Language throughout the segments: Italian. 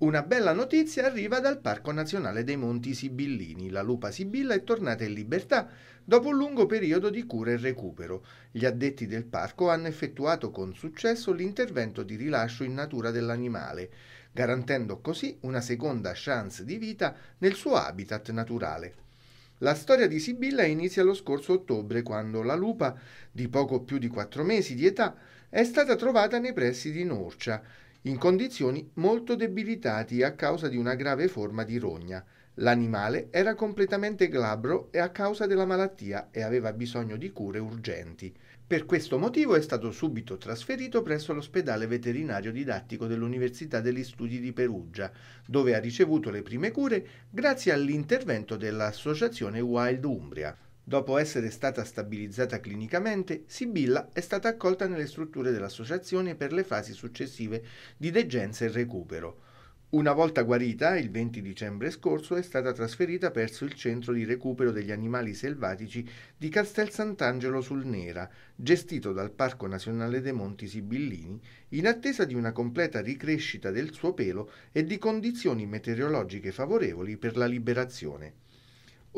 Una bella notizia arriva dal Parco Nazionale dei Monti Sibillini. La lupa Sibilla è tornata in libertà dopo un lungo periodo di cura e recupero. Gli addetti del parco hanno effettuato con successo l'intervento di rilascio in natura dell'animale, garantendo così una seconda chance di vita nel suo habitat naturale. La storia di Sibilla inizia lo scorso ottobre quando la lupa, di poco più di quattro mesi di età, è stata trovata nei pressi di Norcia in condizioni molto debilitati a causa di una grave forma di rogna. L'animale era completamente glabro e a causa della malattia e aveva bisogno di cure urgenti. Per questo motivo è stato subito trasferito presso l'ospedale veterinario didattico dell'Università degli Studi di Perugia, dove ha ricevuto le prime cure grazie all'intervento dell'associazione Wild Umbria. Dopo essere stata stabilizzata clinicamente, Sibilla è stata accolta nelle strutture dell'associazione per le fasi successive di degenza e recupero. Una volta guarita, il 20 dicembre scorso è stata trasferita presso il centro di recupero degli animali selvatici di Castel Sant'Angelo sul Nera, gestito dal Parco Nazionale dei Monti Sibillini, in attesa di una completa ricrescita del suo pelo e di condizioni meteorologiche favorevoli per la liberazione.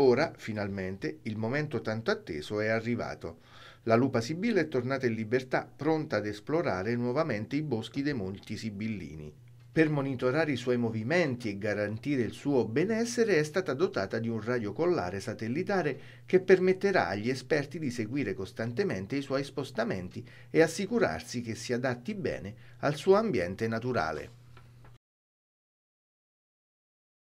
Ora, finalmente, il momento tanto atteso è arrivato. La lupa Sibilla è tornata in libertà, pronta ad esplorare nuovamente i boschi dei monti sibillini. Per monitorare i suoi movimenti e garantire il suo benessere è stata dotata di un radiocollare satellitare che permetterà agli esperti di seguire costantemente i suoi spostamenti e assicurarsi che si adatti bene al suo ambiente naturale.